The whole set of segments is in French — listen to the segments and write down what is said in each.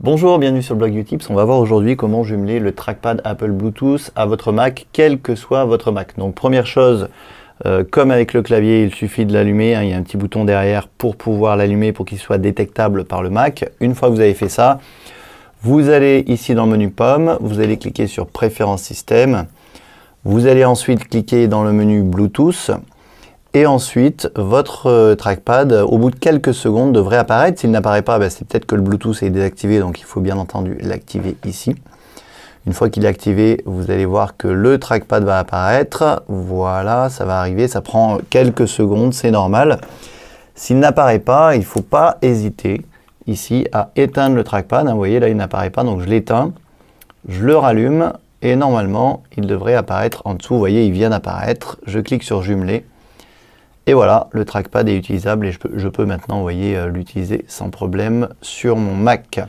Bonjour, bienvenue sur le blog Utips. On va voir aujourd'hui comment jumeler le trackpad Apple Bluetooth à votre Mac, quel que soit votre Mac. Donc première chose, euh, comme avec le clavier, il suffit de l'allumer. Hein, il y a un petit bouton derrière pour pouvoir l'allumer pour qu'il soit détectable par le Mac. Une fois que vous avez fait ça, vous allez ici dans le menu pomme, vous allez cliquer sur préférences système. Vous allez ensuite cliquer dans le menu Bluetooth. Et ensuite, votre euh, trackpad, euh, au bout de quelques secondes, devrait apparaître. S'il n'apparaît pas, bah, c'est peut-être que le Bluetooth est désactivé, donc il faut bien entendu l'activer ici. Une fois qu'il est activé, vous allez voir que le trackpad va apparaître. Voilà, ça va arriver, ça prend quelques secondes, c'est normal. S'il n'apparaît pas, il ne faut pas hésiter ici à éteindre le trackpad. Hein, vous voyez, là, il n'apparaît pas, donc je l'éteins. Je le rallume et normalement, il devrait apparaître en dessous. Vous voyez, il vient d'apparaître. Je clique sur jumeler et voilà, le trackpad est utilisable et je peux, maintenant, euh, l'utiliser sans problème sur mon Mac.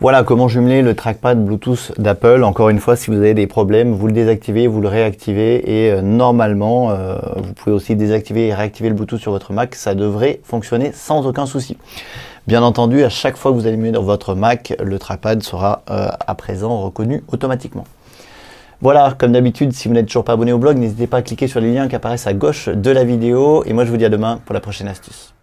Voilà comment jumeler le trackpad Bluetooth d'Apple. Encore une fois, si vous avez des problèmes, vous le désactivez, vous le réactivez et euh, normalement, euh, vous pouvez aussi désactiver et réactiver le Bluetooth sur votre Mac. Ça devrait fonctionner sans aucun souci. Bien entendu, à chaque fois que vous allumez votre Mac, le trackpad sera à présent reconnu automatiquement. Voilà, comme d'habitude, si vous n'êtes toujours pas abonné au blog, n'hésitez pas à cliquer sur les liens qui apparaissent à gauche de la vidéo. Et moi, je vous dis à demain pour la prochaine astuce.